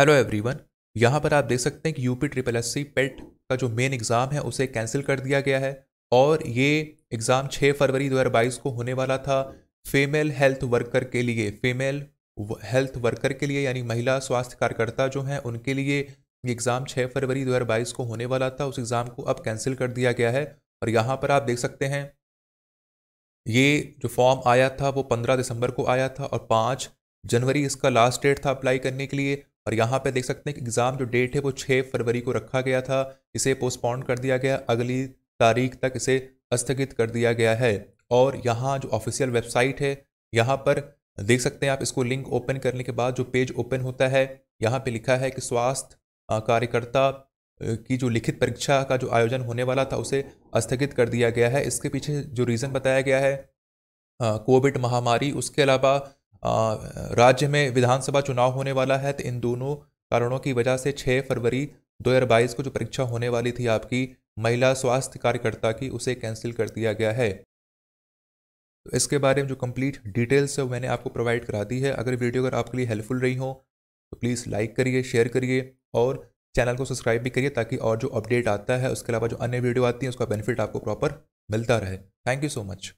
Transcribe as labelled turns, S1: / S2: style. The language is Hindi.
S1: हेलो एवरीवन यहाँ पर आप देख सकते हैं कि UP triple S C PET का जो मेन एग्ज़ाम है उसे कैंसिल कर दिया गया है और ये एग्ज़ाम 6 फरवरी 2022 को होने वाला था फीमेल हेल्थ वर्कर के लिए फीमेल हेल्थ वर्कर के लिए यानी महिला स्वास्थ्य कार्यकर्ता जो हैं उनके लिए एग्ज़ाम 6 फरवरी 2022 को होने वाला था उस एग्ज़ाम को अब कैंसिल कर दिया गया है और यहाँ पर आप देख सकते हैं ये जो फॉर्म आया था वो पंद्रह दिसंबर को आया था और पाँच जनवरी इसका लास्ट डेट था अप्लाई करने के लिए और यहाँ पे देख सकते हैं कि एग्ज़ाम जो डेट है वो छः फरवरी को रखा गया था इसे पोस्टपोन कर दिया गया अगली तारीख तक इसे स्थगित कर दिया गया है और यहाँ जो ऑफिशियल वेबसाइट है यहाँ पर देख सकते हैं आप इसको लिंक ओपन करने के बाद जो पेज ओपन होता है यहाँ पे लिखा है कि स्वास्थ्य कार्यकर्ता की जो लिखित परीक्षा का जो आयोजन होने वाला था उसे स्थगित कर दिया गया है इसके पीछे जो रीज़न बताया गया है कोविड महामारी उसके अलावा राज्य में विधानसभा चुनाव होने वाला है तो इन दोनों कारणों की वजह से 6 फरवरी 2022 को जो परीक्षा होने वाली थी आपकी महिला स्वास्थ्य कार्यकर्ता की उसे कैंसिल कर दिया गया है तो इसके बारे में जो कंप्लीट डिटेल्स है मैंने आपको प्रोवाइड करा दी है अगर वीडियो अगर आपके लिए हेल्पफुल रही हो तो प्लीज़ लाइक करिए शेयर करिए और चैनल को सब्सक्राइब भी करिए ताकि और जो अपडेट आता है उसके अलावा जो अन्य वीडियो आती है उसका बेनिफिट आपको प्रॉपर मिलता रहे थैंक यू सो मच